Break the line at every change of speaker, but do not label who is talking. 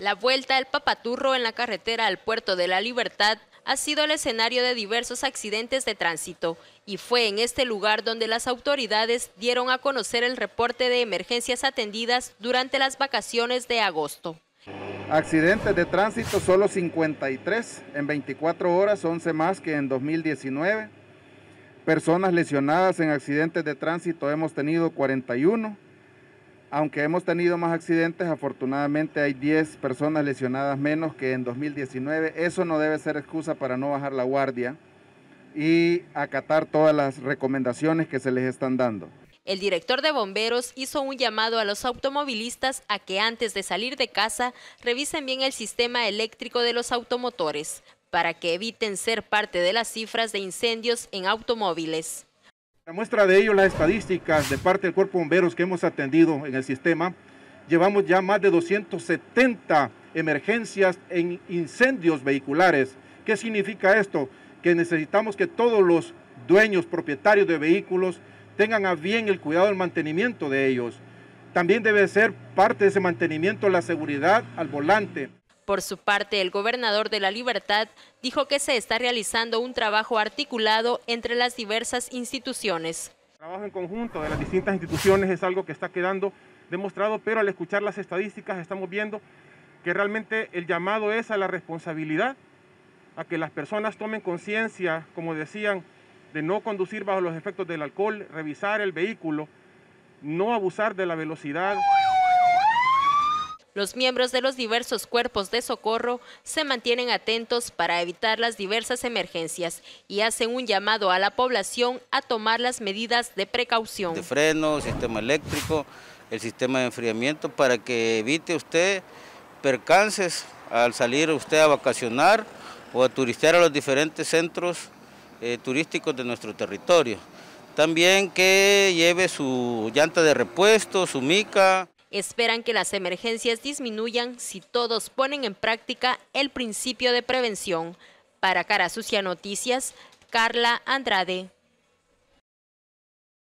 La vuelta del Papaturro en la carretera al Puerto de la Libertad ha sido el escenario de diversos accidentes de tránsito y fue en este lugar donde las autoridades dieron a conocer el reporte de emergencias atendidas durante las vacaciones de agosto.
Accidentes de tránsito solo 53 en 24 horas, 11 más que en 2019. Personas lesionadas en accidentes de tránsito hemos tenido 41 aunque hemos tenido más accidentes, afortunadamente hay 10 personas lesionadas menos que en 2019. Eso no debe ser excusa para no bajar la guardia y acatar todas las recomendaciones que se les están dando.
El director de bomberos hizo un llamado a los automovilistas a que antes de salir de casa revisen bien el sistema eléctrico de los automotores para que eviten ser parte de las cifras de incendios en automóviles. La muestra de ello,
las estadísticas de parte del Cuerpo Bomberos que hemos atendido en el sistema, llevamos ya más de 270 emergencias en incendios vehiculares. ¿Qué significa esto? Que necesitamos que todos los dueños, propietarios de vehículos, tengan a bien el cuidado del mantenimiento de ellos. También debe ser parte de ese mantenimiento la seguridad al volante.
Por su parte, el gobernador de La Libertad dijo que se está realizando un trabajo articulado entre las diversas instituciones. El trabajo en
conjunto de las distintas instituciones es algo que está quedando demostrado, pero al escuchar las estadísticas estamos viendo que realmente el llamado es a la responsabilidad, a que las personas tomen conciencia, como decían, de no conducir bajo los efectos del alcohol, revisar el vehículo, no abusar de la velocidad.
Los miembros de los diversos cuerpos de socorro se mantienen atentos para evitar las diversas emergencias y hacen un llamado a la población a tomar las medidas de precaución. De
freno, sistema eléctrico, el sistema de enfriamiento para que evite usted percances al salir usted a vacacionar o a turistear a los diferentes centros eh, turísticos de nuestro territorio. También que lleve su llanta de repuesto, su mica
esperan que las emergencias disminuyan si todos ponen en práctica el principio de prevención. Para Cara Sucia Noticias, Carla Andrade.